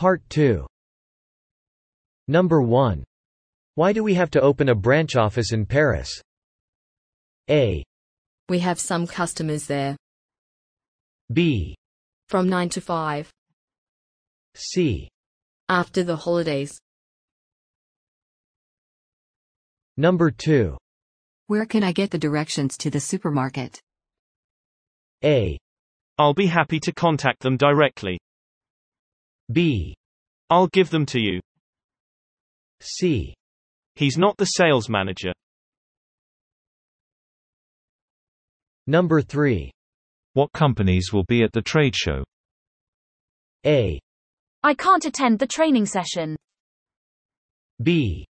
Part 2 Number 1. Why do we have to open a branch office in Paris? A. We have some customers there. B. From 9 to 5. C. After the holidays. Number 2. Where can I get the directions to the supermarket? A. I'll be happy to contact them directly. B. I'll give them to you. C. He's not the sales manager. Number 3. What companies will be at the trade show? A. I can't attend the training session. B.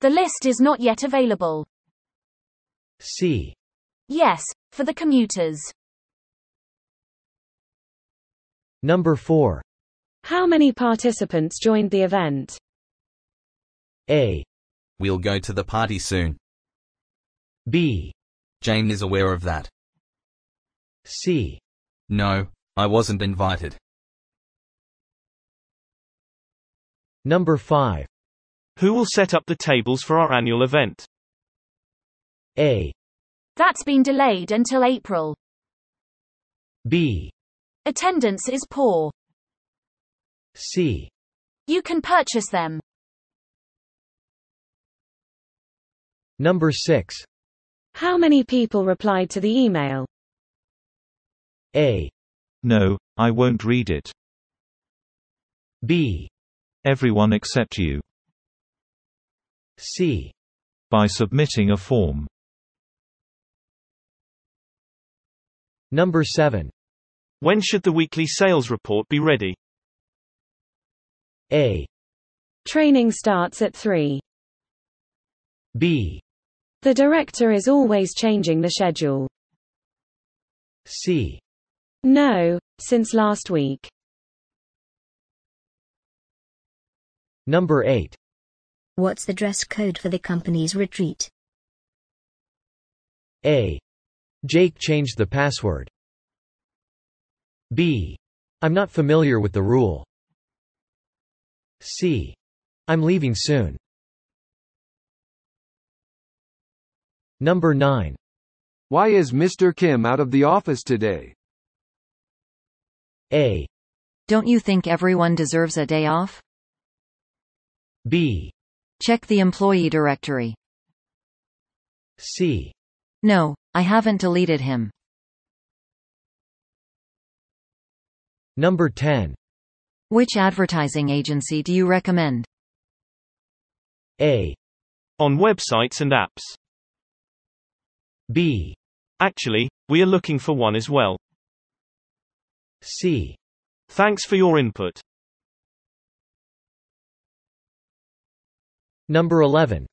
The list is not yet available. C. Yes, for the commuters. Number 4. How many participants joined the event? A. We'll go to the party soon. B. Jane is aware of that. C. No, I wasn't invited. Number 5. Who will set up the tables for our annual event? A. That's been delayed until April. B. Attendance is poor. C. You can purchase them. Number 6. How many people replied to the email? A. No, I won't read it. B. Everyone except you. C. By submitting a form. Number 7. When should the weekly sales report be ready? A. Training starts at 3. B. The director is always changing the schedule. C. No, since last week. Number 8. What's the dress code for the company's retreat? A. Jake changed the password. B. I'm not familiar with the rule. C. I'm leaving soon. Number 9. Why is Mr. Kim out of the office today? A. Don't you think everyone deserves a day off? B. Check the employee directory. C. No, I haven't deleted him. Number 10. Which advertising agency do you recommend? A. On websites and apps. B. Actually, we are looking for one as well. C. Thanks for your input. Number 11.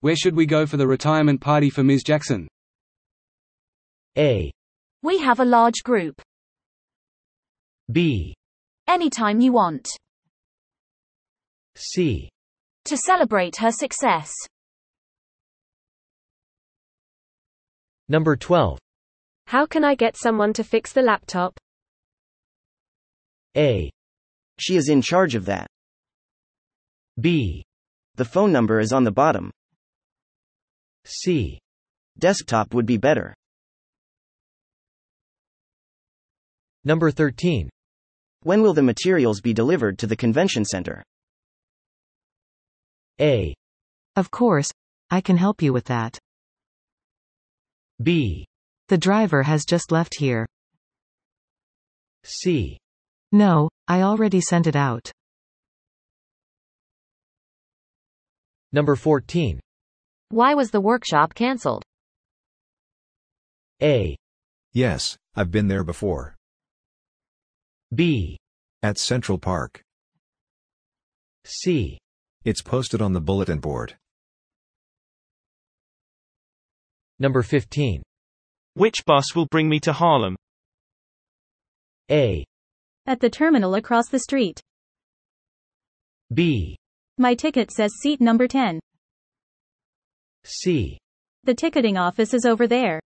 Where should we go for the retirement party for Ms. Jackson? A. We have a large group. B. Anytime you want. C. To celebrate her success. Number 12. How can I get someone to fix the laptop? A. She is in charge of that. B. The phone number is on the bottom. C. Desktop would be better. Number 13. When will the materials be delivered to the convention center? A. Of course, I can help you with that. B. The driver has just left here. C. No, I already sent it out. Number 14. Why was the workshop cancelled? A. Yes, I've been there before. B. At Central Park. C. It's posted on the bulletin board. Number 15. Which bus will bring me to Harlem? A. At the terminal across the street. B. My ticket says seat number 10. C. The ticketing office is over there.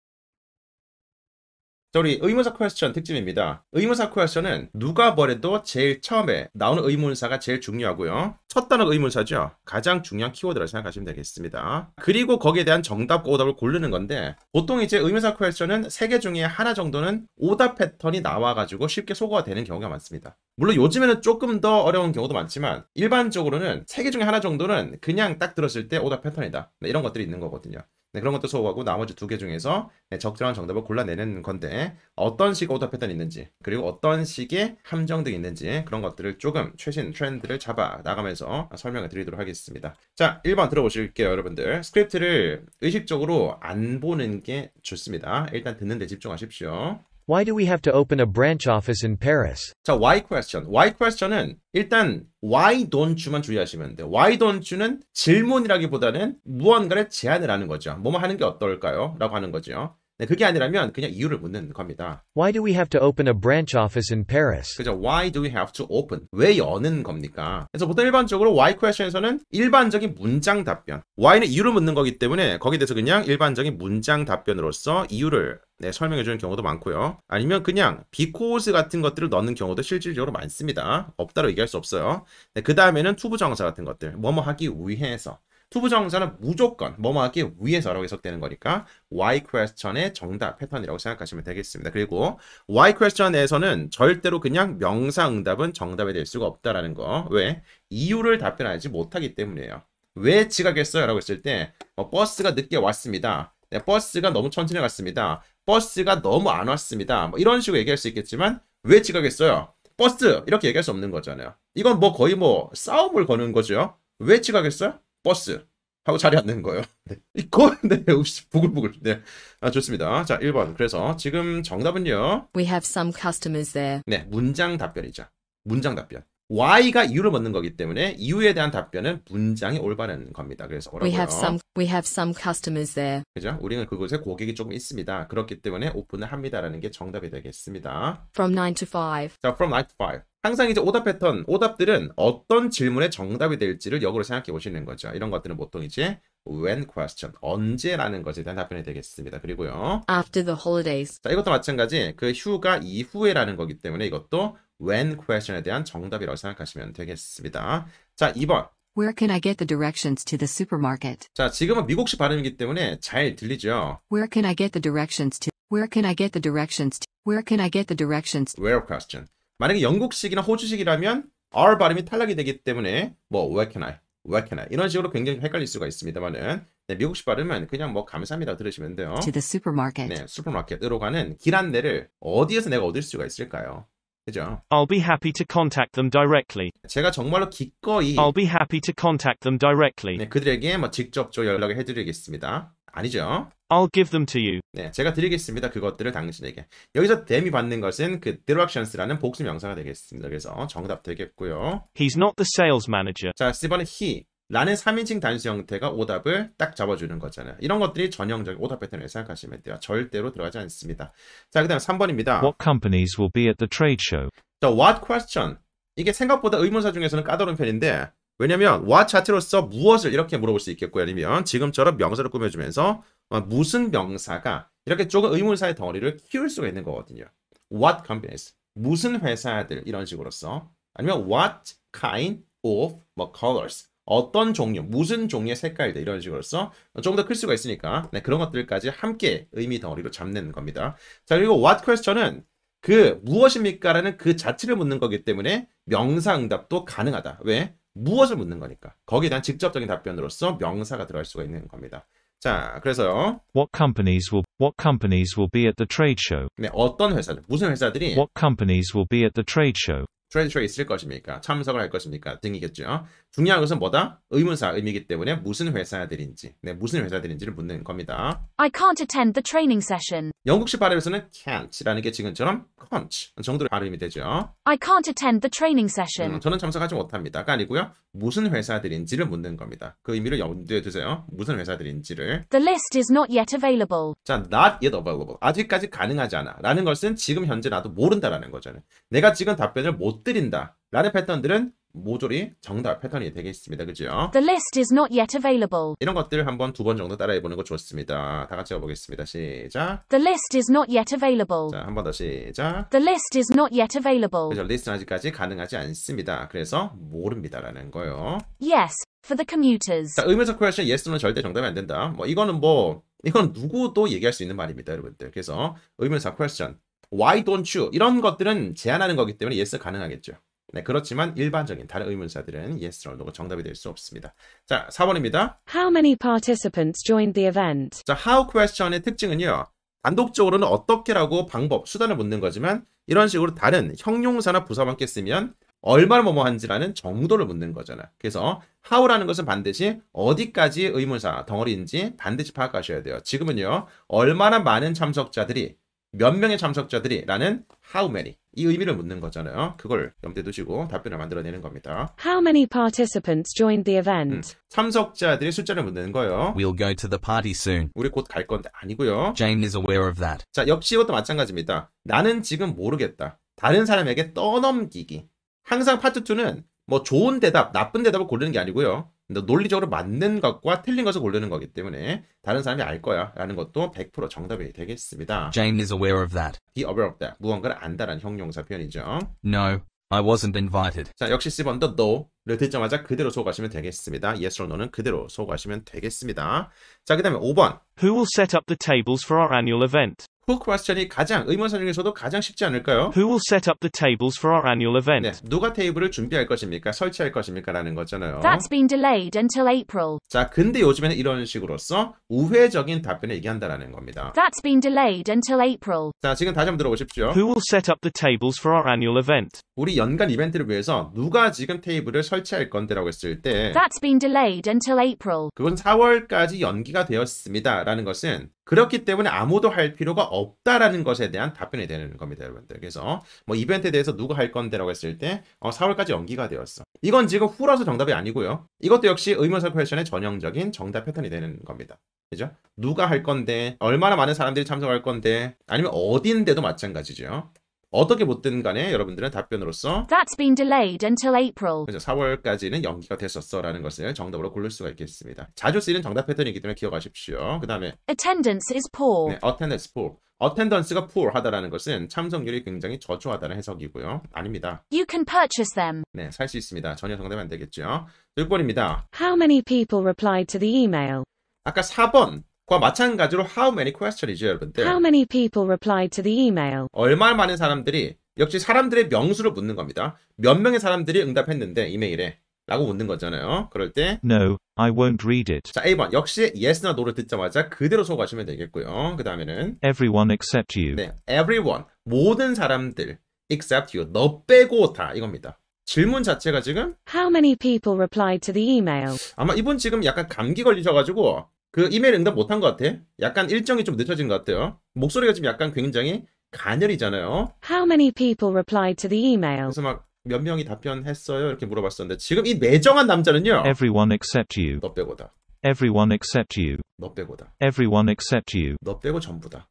자, 우리 의문사 퀘스천 특집입니다. 의문사 퀘스천은 누가 뭐래도 제일 처음에 나오는 의문사가 제일 중요하고요. 첫 단어 의문사죠. 가장 중요한 키워드라 생각하시면 되겠습니다. 그리고 거기에 대한 정답과 오답을 고르는 건데 보통 이제 의문사 퀘스천은 3개 중에 하나 정도는 오답 패턴이 나와가지고 쉽게 소거가 되는 경우가 많습니다. 물론 요즘에는 조금 더 어려운 경우도 많지만 일반적으로는 3개 중에 하나 정도는 그냥 딱 들었을 때 오답 패턴이다. 네, 이런 것들이 있는 거거든요. 네, 그런 것도 소화하고 나머지 두 개 중에서 네, 적절한 정답을 골라내는 건데 어떤 식의 오답 패턴이 있는지 그리고 어떤 식의 함정 등이 있는지 그런 것들을 조금 최신 트렌드를 잡아 나가면서 설명을 드리도록 하겠습니다. 자, 1번 들어보실게요, 여러분들. 스크립트를 의식적으로 안 보는 게 좋습니다. 일단 듣는데 집중하십시오. Why do we have to open a branch office in Paris? 자, why question. why question은 일단 why don't you만 주의하시면 돼요. why don't you는 질문이라기보다는 무언가를 제안을 하는 거죠. 뭐뭐 하는 게 어떨까요? 라고 하는 거죠. 네, 그게 아니라면 그냥 이유를 묻는 겁니다. Why do we have to open a branch office in Paris? 그죠? Why do we have to open? 왜 여는 겁니까? 그래서 보통 일반적으로 why question에서는 일반적인 문장 답변. why는 이유를 묻는 거기 때문에 거기에 대해서 그냥 일반적인 문장 답변으로서 이유를 네, 설명해 주는 경우도 많고요. 아니면 그냥 because 같은 것들을 넣는 경우도 실질적으로 많습니다. 없다로 얘기할 수 없어요. 네, 그 다음에는 투부정사 같은 것들, 뭐뭐 하기 위해서 투부정사는 무조건 뭐뭐 하기 위해서라고 해석되는 거니까 why question의 정답 패턴이라고 생각하시면 되겠습니다. 그리고 why question에서는 절대로 그냥 명사 응답은 정답이 될 수가 없다라는 거. 왜? 이유를 답변하지 못하기 때문이에요. 왜 지각했어요? 라고 했을 때 어, 버스가 늦게 왔습니다. 네, 버스가 너무 천천히 갔습니다. 버스가 너무 안 왔습니다. 뭐 이런 식으로 얘기할 수 있겠지만 왜 지각했어요? 버스 이렇게 얘기할 수 없는 거잖아요. 이건 뭐 거의 뭐 싸움을 거는 거죠. 왜 지각했어요? 버스 하고 자리 앉는 거예요. 네. 이거 네, 부글부글. 네. 아, 좋습니다. 자, 1번. 그래서 지금 정답은요. We have some customers there. 네, 문장 답변이죠. 문장 답변. Y가 이유를 묻는 거기 때문에 이유에 대한 답변은 문장이 올바른 겁니다. 그래서 뭐라고요? We have some, we have some customers there. 그죠? 우리는 그곳에 고객이 조금 있습니다. 그렇기 때문에 오픈을 합니다라는 게 정답이 되겠습니다. From 9 to 5. 자, from 9 to 5. 항상 이제 오답 패턴, 오답들은 어떤 질문에 정답이 될지를 역으로 생각해 보시는 거죠. 이런 것들은 보통 이제 when question 언제라는 것에 대한 답변이 되겠습니다. 그리고요. After the holidays. 자, 이것도 마찬가지 그 휴가 이후에라는 거기 때문에 이것도 when question에 대한 정답이라고 생각하시면 되겠습니다. 자, 2번. Where can I get the directions to the supermarket? 자, 지금은 미국식 발음이기 때문에 잘 들리죠. Where can I get the directions to? Where can I get the directions to? Where can I get the directions? To? Where question. 만약에 영국식이나 호주식이라면 r 발음이 탈락이 되기 때문에 뭐 where can I, where can I 이런 식으로 굉장히 헷갈릴 수가 있습니다만은 네, 미국식 발음은 그냥 뭐 감사합니다 들으시면 돼요. To the supermarket. 네, 슈퍼마켓으로 가는 길 안내를 어디에서 내가 얻을 수가 있을까요? 그죠? I'll be happy to contact them directly. 제가 정말로 기꺼이 I'll be happy to contact them directly. 네, 그들에게 뭐 직접적으로 연락을 해드리겠습니다. 아니죠? I'll give them to you. 네, 제가 드리겠습니다. 그것들을 당신에게. 여기서 them이 받는 것은 그 directions라는 복수 명사가 되겠습니다. 그래서 정답 되겠고요. He's not the sales manager. 자, 4번은 he. 라는 3인칭 단수 형태가 오답을 딱 잡아주는 거잖아요. 이런 것들이 전형적인 오답 패턴을 생각하시면 돼요. 절대로 들어가지 않습니다. 자, 그 다음 3번입니다. What companies will be at the trade show? 자, what question? 이게 생각보다 의문사 중에서는 까다로운 편인데 왜냐면 what 자체로서 무엇을 이렇게 물어볼 수 있겠고 아니면 지금처럼 명사를 꾸며주면서 어, 무슨 명사가 이렇게 조금 의문사의 덩어리를 키울 수가 있는 거거든요. What companies? 무슨 회사들 이런 식으로서 아니면 what kind of 뭐 colors 어떤 종류, 무슨 종류의 색깔이 이런 식으로써 조금 더 클 수가 있으니까 네, 그런 것들까지 함께 의미 덩어리로 잡는 겁니다. 자 그리고 what question은 그 무엇입니까라는 그 자체를 묻는 거기 때문에 명사응답도 가능하다. 왜? 무엇을 묻는 거니까. 거기에 대한 직접적인 답변으로서 명사가 들어갈 수가 있는 겁니다. 자, 그래서요. What companies will What companies will be at the trade show? 네, 어떤 회사들, 무슨 회사들이 What companies will be at the trade show? 트레이드쇼에 있을 것입니까? 참석을 할 것입니까? 등이겠죠. 중요한 것은 뭐다? 의문사 의미이기 때문에 무슨 회사들인지, 네, 무슨 회사들인지를 묻는 겁니다. I can't attend the training session. 영국식 발음에서는 can't라는 게 지금처럼 can't 정도로 발음이 되죠. I can't attend the training session. 음, 저는 참석하지 못합니다가 그러니까 아니고요. 무슨 회사들인지를 묻는 겁니다. 그 의미를 염두에 두세요. 무슨 회사들인지를. The list is not yet available. 자, not yet available. 아직까지 가능하지 않아라는 것은 지금 현재 나도 모른다라는 거잖아요. 내가 지금 답변을 못 곁들인다 라는 패턴들은 모조리 정답 패턴이 되겠습니다. 그죠? The list is not yet available. 이런 것들을 한번 두 번 정도 따라해 보는 거 좋습니다. 다 같이 해보겠습니다. 시작. The list is not yet available. 자, 한번더 시작. The list is not yet available. 그죠? 리스트는 아직까지 가능하지 않습니다. 그래서 모릅니다라는 거요. Yes, for the commuters. 자, 의문사 question yes는 절대 정답이 안 된다. 뭐 이거는 뭐 이건 누구도 얘기할 수 있는 말입니다, 여러분들. 그래서 의문사 question why don't you 이런 것들은 제안하는 거기 때문에 yes 가능하겠죠. 네, 그렇지만 일반적인 다른 의문사들은 yes, no가 정답이 될 수 없습니다. 자, 4번입니다. How many participants joined the event? 자, how question의 특징은요. 단독적으로는 어떻게라고 방법, 수단을 묻는 거지만 이런 식으로 다른 형용사나 부사와 함께 쓰면 얼마나 뭐뭐한지라는 정도를 묻는 거잖아. 그래서 how라는 것은 반드시 어디까지 의문사 덩어리인지 반드시 파악하셔야 돼요. 지금은요. 얼마나 많은 참석자들이 몇 명의 참석자들이 라는 how many 이 의미를 묻는 거잖아요. 그걸 염두에 두시고 답변을 만들어내는 겁니다. How many participants joined the event? 음, 참석자들의 숫자를 묻는 거예요. We'll go to the party soon. 우리 곧 갈 건데 아니고요. Jane is aware of that. 자, 역시 이것도 마찬가지입니다. 나는 지금 모르겠다. 다른 사람에게 떠넘기기. 항상 파트 2는 뭐 좋은 대답, 나쁜 대답을 고르는 게 아니고요. 논리적으로 맞는 것과 틀린 것을 고르는 거기 때문에 다른 사람이 알 거야라는 것도 100% 정답이 되겠습니다. Jane is aware of that. Be aware of that. 무언가를 안다라는 형용사 표현이죠. No, I wasn't invited. 자, 역시 1번도 no를 듣자마자 그대로 소화하시면 되겠습니다. yes or no는 그대로 소화하시면 되겠습니다. 자, 그 다음에 5번. Who will set up the tables for our annual event? hook question이 가장 의문사 중에서도 가장 쉽지 않을까요? Who will set up the tables for our annual event? 네, 누가 테이블을 준비할 것입니까? 설치할 것입니까? 라는 거잖아요. That's been delayed until April. 자, 근데 요즘에는 이런 식으로써 우회적인 답변을 얘기한다라는 겁니다. That's been delayed until April. 자, 지금 다시 한번 들어보십시오. Who will set up the tables for our annual event? 우리 연간 이벤트를 위해서 누가 지금 테이블을 설치할 건데라고 했을 때 That's been delayed until April. 그건 4월까지 연기가 되었습니다라는 것은 그렇기 때문에 아무도 할 필요가 없다라는 것에 대한 답변이 되는 겁니다, 여러분들. 그래서 뭐 이벤트에 대해서 누가 할 건데라고 했을 때 어, 4월까지 연기가 되었어. 이건 지금 후라서 정답이 아니고요. 이것도 역시 의문사 퀘션의 전형적인 정답 패턴이 되는 겁니다. 그죠? 누가 할 건데, 얼마나 많은 사람들이 참석할 건데, 아니면 어딘데도 마찬가지죠. 어떻게 못된 간에 여러분들은 답변으로서 That's been delayed until April. 4월까지는 연기가 됐었어라는 것을 정답으로 고를 수가 있겠습니다. 자주 쓰이는 정답 패턴이기 때문에 기억하십시오. 그 다음에 Attendance is poor. 네, attendance poor. attendance가 poor 하다라는 것은 참석률이 굉장히 저조하다는 해석이고요. 아닙니다. You can purchase them. 네, 살 수 있습니다. 전혀 정답이 안 되겠죠. 6번입니다. How many people replied to the email? 아까 4번 과 마찬가지로 how many question이죠, s 여러분들. How many people replied to the email? 얼마 많은 사람들이 역시 사람들의 명수를 묻는 겁니다. 몇 명의 사람들이 응답했는데 이메일에 라고 묻는 거잖아요. 그럴 때 No, I won't read it. 자, 1번. 역시 yes나 no를 듣자마자 그대로 소화하시면 되겠고요. 그 다음에는 Everyone except you. 네, everyone. 모든 사람들 except you. 너 빼고 다 이겁니다. 질문 자체가 지금 How many people replied to the email? 아마 이분 지금 약간 감기 걸리셔가지고 그 이메일 응답 못한 것 같아. 약간 일정이 좀 늦어진 것 같아요. 목소리가 지금 약간 굉장히 간열이잖아요. How many people replied to the email? 그래서 막 몇 명이 답변했어요 이렇게 물어봤었는데 지금 이 매정한 남자는요. Everyone except you. 너 빼고다. Everyone except you. 너 빼고다. Everyone except you. 너 빼고 전부다.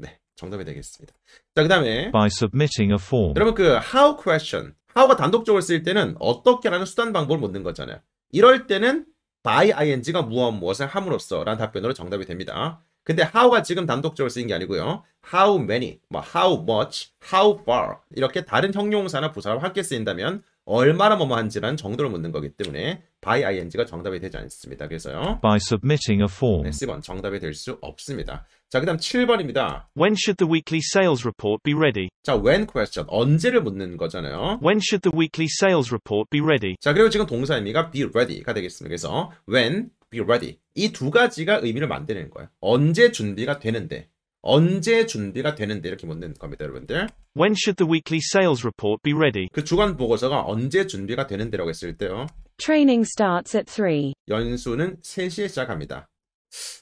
네, 정답이 되겠습니다. 자, 그다음에 by submitting a form. 여러분 그 how question, how가 단독적으로 쓰일 때는 어떻게라는 수단 방법을 묻는 거잖아요. 이럴 때는 by ing가 무엇 무엇을 함으로써 라는 답변으로 정답이 됩니다. 근데 how가 지금 단독적으로 쓰인 게 아니고요. how many, 뭐 how much, how far 이렇게 다른 형용사나 부사와 함께 쓰인다면 얼마나 뭐뭐한지라는 정도를 묻는 거기 때문에 by ing가 정답이 되지 않습니다. 그래서요. by submitting a form. 네, C번 정답이 될 수 없습니다. 자, 그다음 7번입니다. when should the weekly sales report be ready? 자, when question 언제를 묻는 거잖아요. when should the weekly sales report be ready? 자, 그리고 지금 동사 의미가 be ready가 되겠습니다. 그래서 when be ready 이 두 가지가 의미를 만드는 거예요. 언제 준비가 되는데 언제 준비가 되는데 이렇게 묻는 겁니다, 여러분들. When should the weekly sales report be ready? 그 주간 보고서가 언제 준비가 되는데라고 했을 때요. Training starts at 3. 연수는 3시에 시작합니다.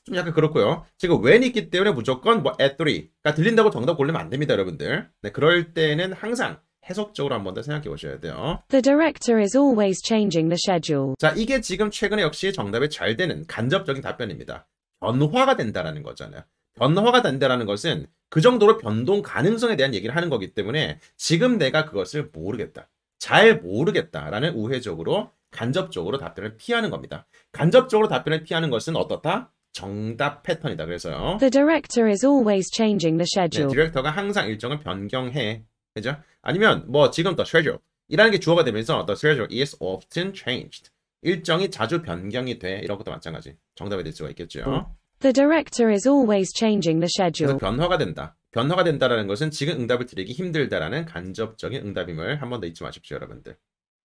좀 약간 그렇고요. 지금 when 있기 때문에 무조건 뭐 at 3가 들린다고 정답 고르면 안 됩니다, 여러분들. 네, 그럴 때는 항상 해석적으로 한 번 더 생각해 보셔야 돼요. The director is always changing the schedule. 자, 이게 지금 최근에 역시 정답에 잘 되는 간접적인 답변입니다. 변화가 된다라는 거잖아요. 변화가 된다라는 것은 그 정도로 변동 가능성에 대한 얘기를 하는 거기 때문에 지금 내가 그것을 모르겠다. 잘 모르겠다라는 우회적으로 간접적으로 답변을 피하는 겁니다. 간접적으로 답변을 피하는 것은 어떻다? 정답 패턴이다. 그래서요. The director is always changing the 네, schedule. 네, 디렉터가 항상 일정을 변경해. 그죠? 아니면 뭐 지금 더 schedule 이라는 게 주어가 되면서 the schedule is often changed. 일정이 자주 변경이 돼. 이런 것도 마찬가지. 정답이 될 수가 있겠죠. 음. The director is always changing the schedule. 그래서 변화가 된다. 변화가 된다라는 것은 지금 응답을 드리기 힘들다라는 간접적인 응답임을 한 번 더 잊지 마십시오, 여러분들.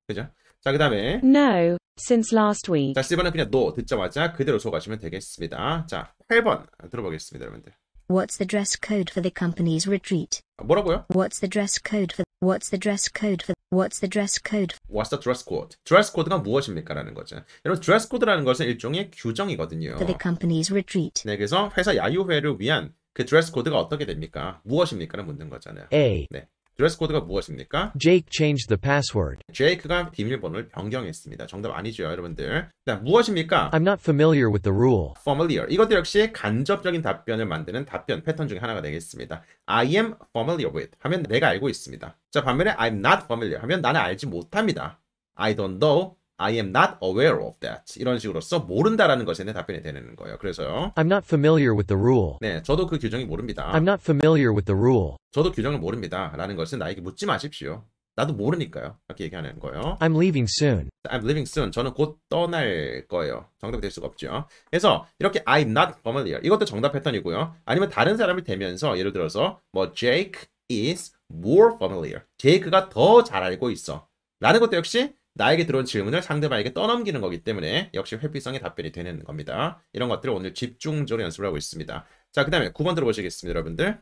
그죠? 자, 그 다음에 No, since last week. 자, 1번은 그냥 no 듣자마자 그대로 소가시면 되겠습니다. 자, 8번 들어보겠습니다, 여러분들. What's the dress code for the company's retreat? 뭐라고요? What's the dress code for What's the dress code for What's the dress code? What's the dress code? 드레스 코드가 무엇입니까라는 거죠. 여러분 드레스 코드라는 것은 일종의 규정이거든요. For the company's retreat. 네, 그래서 회사 야유회를 위한 그 드레스 코드가 어떻게 됩니까? 무엇입니까를 묻는 거잖아요. A. 네. 드레스 코드가 무엇입니까? Jake changed the password. 제이크가 비밀번호를 변경했습니다. 정답 아니죠, 여러분들. 자, 무엇입니까? I'm not familiar with the rule. familiar. 이것도 역시 간접적인 답변을 만드는 답변 패턴 중에 하나가 되겠습니다. I am familiar with 하면 내가 알고 있습니다. 자, 반면에 I'm not familiar 하면 나는 알지 못합니다. I don't know I am not aware of that. 이런 식으로 써 모른다라는 것에 대해 답변이 되는 거예요. 그래서요. I'm not familiar with the rule. 네, 저도 그 규정이 모릅니다. I'm not familiar with the rule. 저도 규정을 모릅니다라는 것은 나에게 묻지 마십시오. 나도 모르니까요. 이렇게 얘기하는 거예요. I'm leaving soon. I'm leaving soon. 저는 곧 떠날 거예요. 정답이 될 수가 없죠. 그래서 이렇게 I'm not familiar. 이것도 정답 패턴이고요. 아니면 다른 사람이되면서 예를 들어서 뭐 Jake is more familiar. 제이크가 더 잘 알고 있어. 라는 것도 역시 나에게 들어온 질문을 상대방에게 떠넘기는 거기 때문에 역시 회피성의 답변이 되는 겁니다. 이런 것들을 오늘 집중적으로 연습을 하고 있습니다. 자, 그 다음에 9번 들어보시겠습니다, 여러분들.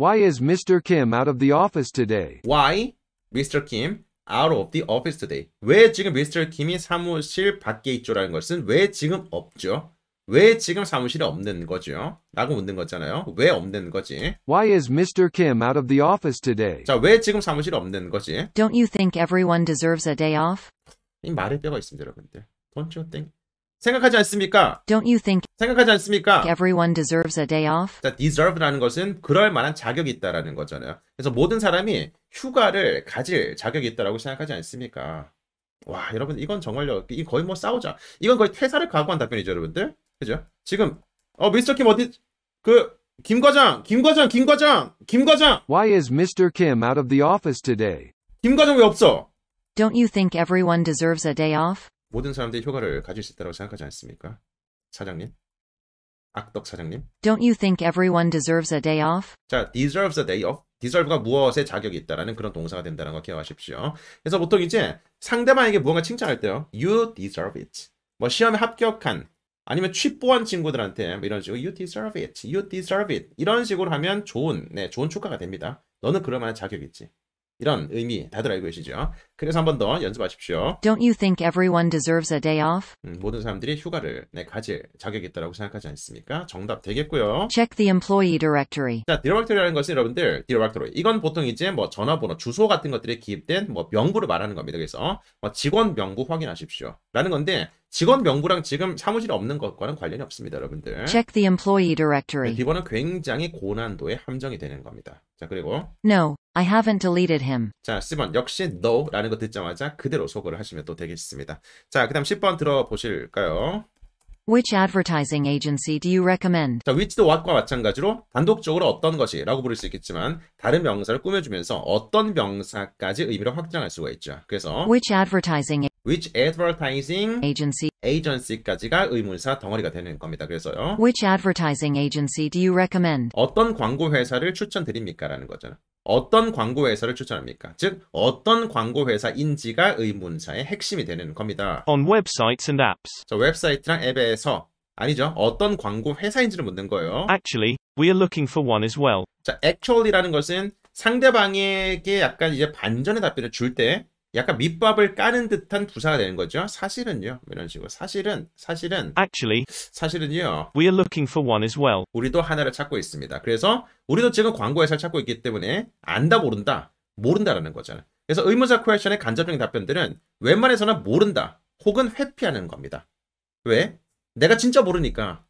Why is Mr. Kim out of the office today? Why Mr. Kim out of the office today? 왜 지금 Mr. Kim이 사무실 밖에 있죠라는 것은 왜 지금 없죠? 왜 지금 사무실에 없는 거죠? 라고 묻는 거잖아요. 왜 없는 거지? Why is Mr. Kim out of the office today? 자, 왜 지금 사무실에 없는 거지? Don't you think everyone deserves a day off? 이 말에 뼈가 있습니다, 여러분들. Don't you think? 생각하지 않습니까? Don't you think 생각하지 않습니까? Everyone deserves a day off. 자, deserve라는 것은 그럴 만한 자격이 있다라는 거잖아요. 그래서 모든 사람이 휴가를 가질 자격이 있다라고 생각하지 않습니까? 와, 여러분 이건 정말요. 이 거의 뭐 싸우자. 이건 거의 퇴사를 각오한 답변이죠, 여러분들. 그죠? 지금 어 미스터 킴 어디 그 김과장 김과장 김과장 김과장 Why is Mr. Kim out of the office today? 김과장 왜 없어? Don't you think everyone deserves a day off? 모든 사람들이 휴가를 가질 수 있다고 생각하지 않습니까? 사장님? 악덕 사장님? Don't you think everyone deserves a day off? 자, deserves a day off. deserve가 무엇에 자격이 있다라는 그런 동사가 된다는 거 기억하십시오. 그래서 보통 이제 상대방에게 무언가 칭찬할 때요. You deserve it. 뭐 시험에 합격한 아니면 취뽀한 친구들한테 뭐 이런 식으로 you deserve it, you deserve it 이런 식으로 하면 좋은, 네, 좋은 축하가 됩니다. 너는 그럴 만한 자격이 있지. 이런 의미 다들 알고 계시죠? 그래서 한 번 더 연습하십시오. Don't you think everyone deserves a day off? 음, 모든 사람들이 휴가를 네, 가질 자격이 있다고 생각하지 않습니까? 정답 되겠고요. Check the employee directory. 자, directory라는 것은 여러분들 directory. 이건 보통 이제 뭐 전화번호, 주소 같은 것들이 기입된 뭐 명부를 말하는 겁니다. 그래서 뭐 직원 명부 확인하십시오. 라는 건데 직원 명부랑 지금 사무실이 없는 것과는 관련이 없습니다, 여러분들. Check the employee directory. 네, 이번은 굉장히 고난도의 함정이 되는 겁니다. 자, 그리고 No, I haven't deleted him. 자, 10번 역시 no라는 거 듣자마자 그대로 소거를 하시면 또 되겠습니다. 자, 그다음 10번 들어보실까요? Which advertising agency do you recommend? 자, which도 what과 마찬가지로 단독적으로 어떤 것이라고 부를 수 있겠지만 다른 명사를 꾸며주면서 어떤 명사까지 의미를 확장할 수가 있죠. 그래서 Which advertising which advertising agency agency까지가 의문사 덩어리가 되는 겁니다. 그래서요. Which advertising agency do you recommend? 어떤 광고 회사를 추천드립니까라는 거잖아. 어떤 광고 회사를 추천합니까? 즉 어떤 광고 회사인지가 의문사의 핵심이 되는 겁니다. On websites and apps. 자, 웹사이트랑 앱에서 아니죠. 어떤 광고 회사인지를 묻는 거예요. Actually, we are looking for one as well. 자, actually라는 것은 상대방에게 약간 이제 반전의 답변을 줄때 약간 밑밥을 까는 듯한 부사가 되는 거죠. 사실은요. 뭐 이런 식으로. 사실은 사실은 actually 사실은요. We are looking for one as well. 우리도 하나를 찾고 있습니다. 그래서 우리도 지금 광고 회사를 찾고 있기 때문에 안다 모른다 모른다라는 거잖아요. 그래서 의문사 퀘션의 간접적인 답변들은 웬만해서는 모른다 혹은 회피하는 겁니다. 왜? 내가 진짜 모르니까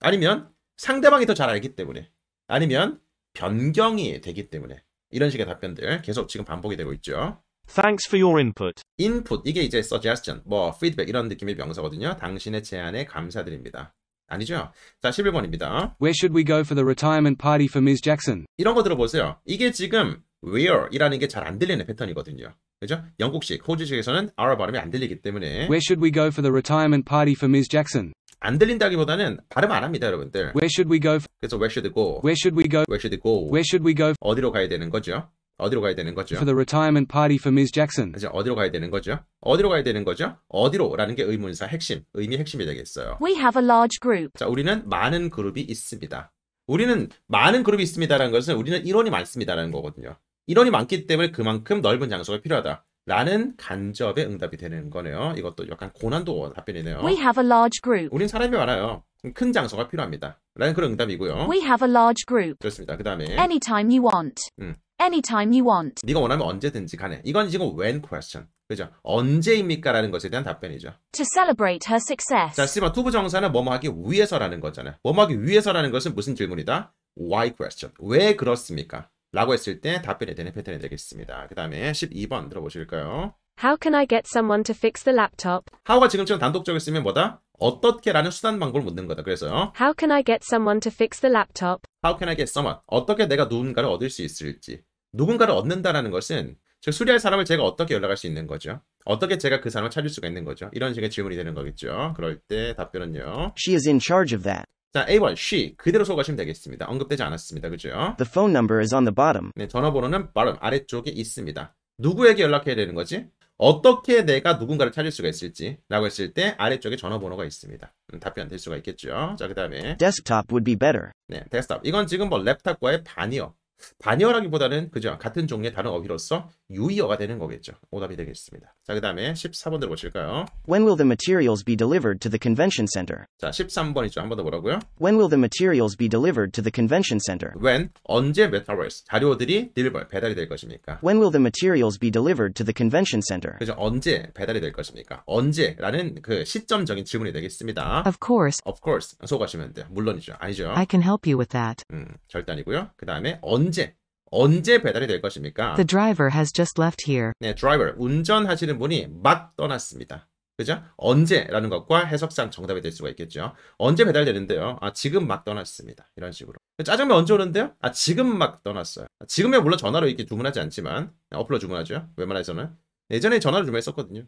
아니면 상대방이 더 잘 알기 때문에 아니면 변경이 되기 때문에 이런 식의 답변들 계속 지금 반복이 되고 있죠. Thanks for your input. input 이게 이제 suggestion, 뭐 feedback 이런 느낌의 명사거든요. 당신의 제안에 감사드립니다. 아니죠? 자, 11번입니다. Where should we go for the retirement party for Ms. Jackson? 이런 거 들어보세요. 이게 지금 where 이라는 게 잘 안 들리는 패턴이거든요. 그죠? 영국식, 호주식에서는 r 발음이 안 들리기 때문에 Where should we go for the retirement party for Ms. Jackson? 안 들린다기보다는 발음 안 합니다, 여러분들. Where should we go? For... 그래서 where should go? Where should we go? Where should go? Where should we go? 어디로 가야 되는 거죠? 어디로 가야 되는 거죠? For the retirement party for Ms. Jackson. 이제 어디로 가야 되는 거죠? 어디로 가야 되는 거죠? 어디로라는 게 의문사 핵심, 의미 핵심이 되겠어요. We have a large group. 자, 우리는 많은 그룹이 있습니다. 우리는 많은 그룹이 있습니다라는 것은 우리는 인원이 많습니다라는 거거든요. 인원이 많기 때문에 그만큼 넓은 장소가 필요하다. 라는 간접의 응답이 되는 거네요. 이것도 약간 고난도 답변이네요. We have a large group. 우린 사람이 많아요. 큰 장소가 필요합니다. 라는 그런 응답이고요. We have a large group. 그렇습니다. 그 다음에 anytime you want. 음, anytime you want. 네가 원하면 언제든지 가네 이건 지금 when question. 그죠? 언제입니까라는 것에 대한 답변이죠. To celebrate her success. 자, 시바 투부 정사는 뭐뭐 하기 위해서라는 거잖아요. 뭐뭐 하기 위해서라는 것은 무슨 질문이다? Why question. 왜 그렇습니까? 라고 했을 때 답변이 되는 패턴이 되겠습니다. 그 다음에 12번 들어보실까요? How can I get someone to fix the laptop? how가 지금처럼 단독적으로 쓰면 뭐다? 어떻게라는 수단 방법을 묻는 거다. 그래서요. How can I get someone to fix the laptop? How can I get someone? 어떻게 내가 누군가를 얻을 수 있을지. 누군가를 얻는다라는 것은 즉 수리할 사람을 제가 어떻게 연락할 수 있는 거죠? 어떻게 제가 그 사람을 찾을 수가 있는 거죠? 이런 식의 질문이 되는 거겠죠. 그럴 때 답변은요. She is in charge of that. 자, A1, she 그대로 소개하시면 되겠습니다. 언급되지 않았습니다. 그죠? The phone number is on the bottom. 네, 전화번호는 bottom 아래쪽에 있습니다. 누구에게 연락해야 되는 거지? 어떻게 내가 누군가를 찾을 수가 있을지라고 했을 때 아래쪽에 전화번호가 있습니다. 음, 답변 될 수가 있겠죠. 자, 그 다음에 desktop would be better. 네, desktop. 이건 지금 뭐 랩탑과의 반이요. 반열하기보다는 그죠? 같은 종류의 다른 어휘로서 유의어가 되는 거겠죠. 오답이 되겠습니다. 자, 그 다음에 14번 들어보실까요? When will the materials be delivered to the convention center? 자, 13번이죠. 한번더 뭐라고요? When will the materials be delivered to the convention center? When, 언제 materials, 자료들이 deliver, 배달이 될 것입니까? When will the materials be delivered to the convention center? 그죠? 언제 배달이 될 것입니까? 언제라는 그 시점적인 질문이 되겠습니다. Of course. Of course. 소가시면 돼요. 물론이죠. 아니죠. I can help you with that. 음, 절대 아니고요. 그 다음에 언제 언제 언제 배달이 될 것입니까? The driver has just left here. 네, driver 운전하시는 분이 막 떠났습니다. 그죠? 언제라는 것과 해석상 정답이 될 수가 있겠죠. 언제 배달되는데요? 아, 지금 막 떠났습니다. 이런 식으로. 짜장면 언제 오는데요? 아, 지금 막 떠났어요. 아, 지금에 물론 전화로 이렇게 주문하지 않지만 아, 어플로 주문하죠. 웬만해서는. 예전에 전화로 주문했었거든요.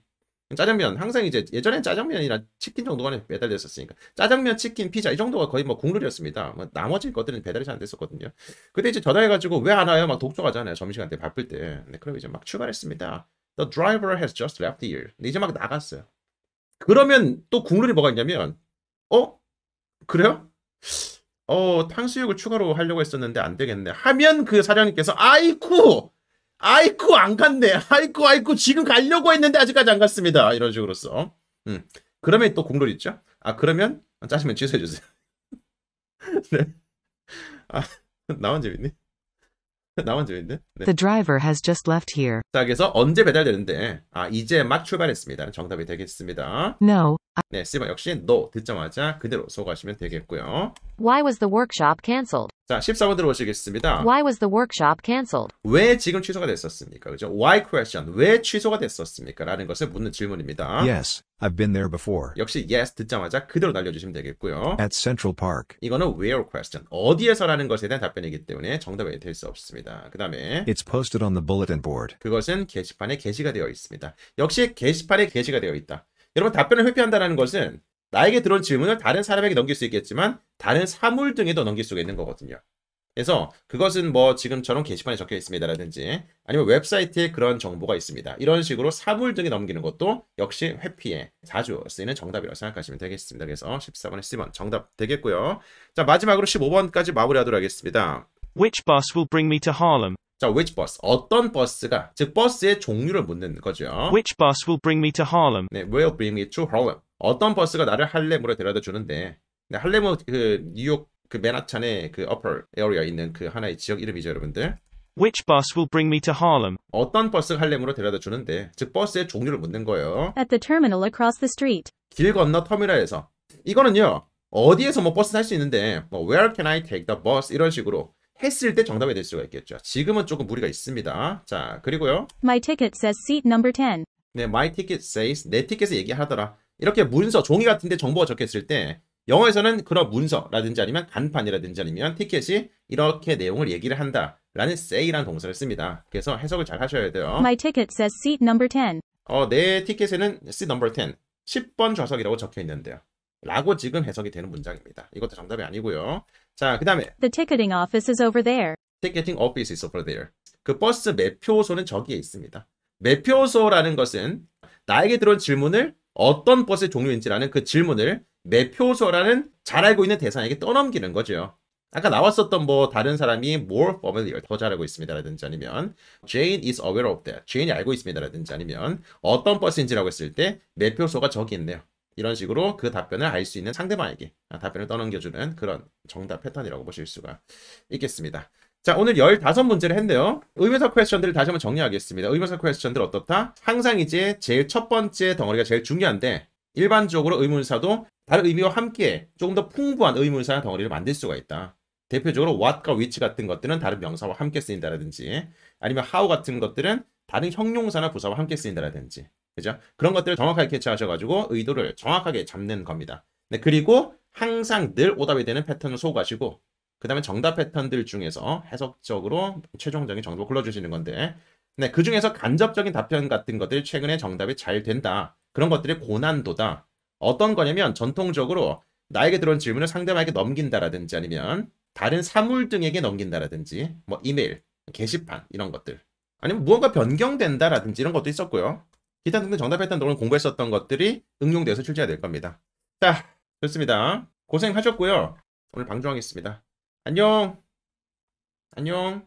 짜장면 항상 이제 예전엔 짜장면이나 치킨 정도가 배달됐었으니까 짜장면, 치킨, 피자 이 정도가 거의 뭐 국룰이었습니다. 뭐 나머지 것들은 배달이 잘 안 됐었거든요. 근데 이제 전화해가지고 왜 안 와요? 막 독촉하잖아요. 점심시간 때 바쁠 때. 네, 그럼 이제 막 출발했습니다. The driver has just left here. 근데 이제 막 나갔어요. 그러면 또 국룰이 뭐가 있냐면 어 그래요? 어 탕수육을 추가로 하려고 했었는데 안 되겠네. 하면 그 사장님께서 아이쿠 아이쿠 안 갔네. 아이쿠 아이쿠 지금 가려고 했는데 아직까지 안 갔습니다. 이런 식으로써. 음. 그러면 또 공룰 있죠? 아 그러면 짜시면 취소해 주세요. 네. 아 나만 재밌네. 나만 재밌네. 네. The driver has just left here. 자, 그래서 언제 배달되는데 아 이제 막 출발했습니다. 정답이 되겠습니다. No, 아. 네, 1 0번 역시 no 듣자마자 그대로 소거하시면 되겠고요. Why was the workshop cancelled? 자, 14번 들어보시겠습니다. Why was the workshop cancelled? 왜 지금 취소가 됐었습니까? 그죠? Why question. 왜 취소가 됐었습니까? 라는 것을 묻는 질문입니다. Yes, I've been there before. 역시 yes 듣자마자 그대로 날려주시면 되겠고요. At Central Park. 이거는 where question. 어디에서라는 것에 대한 답변이기 때문에 정답이 될 수 없습니다. 그 다음에 It's posted on the bulletin board. 그것은 게시판에 게시가 되어 있습니다. 역시 게시판에 게시가 되어 있다. 여러분 답변을 회피한다는 것은 나에게 들어온 질문을 다른 사람에게 넘길 수 있겠지만 다른 사물 등에도 넘길 수가 있는 거거든요. 그래서 그것은 뭐 지금처럼 게시판에 적혀 있습니다라든지 아니면 웹사이트에 그런 정보가 있습니다. 이런 식으로 사물 등에 넘기는 것도 역시 회피에 자주 쓰이는 정답이라고 생각하시면 되겠습니다. 그래서 14번에 10번 정답 되겠고요. 자 마지막으로 15번까지 마무리하도록 하겠습니다. Which bus will bring me to Harlem? 자, which bus? 어떤 버스가 즉 버스의 종류를 묻는 거죠. Which bus will bring me to Harlem? 네, will bring me to Harlem. 어떤 버스가 나를 할렘으로 데려다 주는데. 네, 할렘은 그 뉴욕 그 맨하탄의 그 upper area에 있는 그 하나의 지역 이름이죠, 여러분들. Which bus will bring me to Harlem? 어떤 버스가 할렘으로 데려다 주는데. 즉 버스의 종류를 묻는 거예요. At the terminal across the street. 길 건너 터미널에서. 이거는요. 어디에서 뭐 버스 탈 수 있는데 뭐 where can I take the bus 이런 식으로 했을 때 정답이 될 수가 있겠죠. 지금은 조금 무리가 있습니다. 자, 그리고요. My ticket says seat number 10. 네, my ticket says 내 티켓에 얘기하더라. 이렇게 문서, 종이 같은데 정보가 적혀있을때 영어에서는 그런 문서라든지 아니면 간판이라든지 아니면 티켓이 이렇게 내용을 얘기를 한다. 라는 say라는 동사를 씁니다. 그래서 해석을 잘 하셔야 돼요. My ticket says seat number 10. 어, 내 티켓에는 seat number 10. 10번 좌석이라고 적혀 있는데요. 라고 지금 해석이 되는 문장입니다. 이것도 정답이 아니고요. 자, 그 다음에 The ticketing office is over there. Ticketing office is over there. 그 버스 매표소는 저기에 있습니다. 매표소라는 것은 나에게 들어온 질문을 어떤 버스의 종류인지라는 그 질문을 매표소라는 잘 알고 있는 대상에게 떠넘기는 거죠. 아까 나왔었던 뭐 다른 사람이 more familiar 더 잘하고 있습니다라든지 아니면 Jane is aware of that Jane이 알고 있습니다라든지 아니면 어떤 버스인지라고 했을 때 매표소가 저기 있네요. 이런 식으로 그 답변을 알 수 있는 상대방에게 아, 답변을 떠넘겨주는 그런 정답 패턴이라고 보실 수가 있겠습니다. 자, 오늘 15문제를 했는데요. 의문사 퀘스천들을 다시 한번 정리하겠습니다. 의문사 퀘스천들 어떻다? 항상 이제 제일 첫 번째 덩어리가 제일 중요한데 일반적으로 의문사도 다른 의미와 함께 조금 더 풍부한 의문사 덩어리를 만들 수가 있다. 대표적으로 what과 which 같은 것들은 다른 명사와 함께 쓰인다라든지 아니면 how 같은 것들은 다른 형용사나 부사와 함께 쓰인다라든지 그죠? 그런 것들을 정확하게 캐치하셔가지고 의도를 정확하게 잡는 겁니다. 네, 그리고 항상 늘 오답이 되는 패턴을 소구하시고 그 다음에 정답 패턴들 중에서 해석적으로 최종적인 정답을 골라주시는 건데 네, 그 중에서 간접적인 답변 같은 것들 최근에 정답이 잘 된다. 그런 것들이 고난도다. 어떤 거냐면 전통적으로 나에게 들어온 질문을 상대방에게 넘긴다라든지 아니면 다른 사물 등에게 넘긴다라든지 뭐 이메일, 게시판 이런 것들 아니면 무언가 변경된다라든지 이런 것도 있었고요. 기타 등등 정답했던 동안 공부했었던 것들이 응용돼서 출제가 될 겁니다. 자, 좋습니다. 고생하셨고요. 오늘 방종하겠습니다. 안녕! 안녕!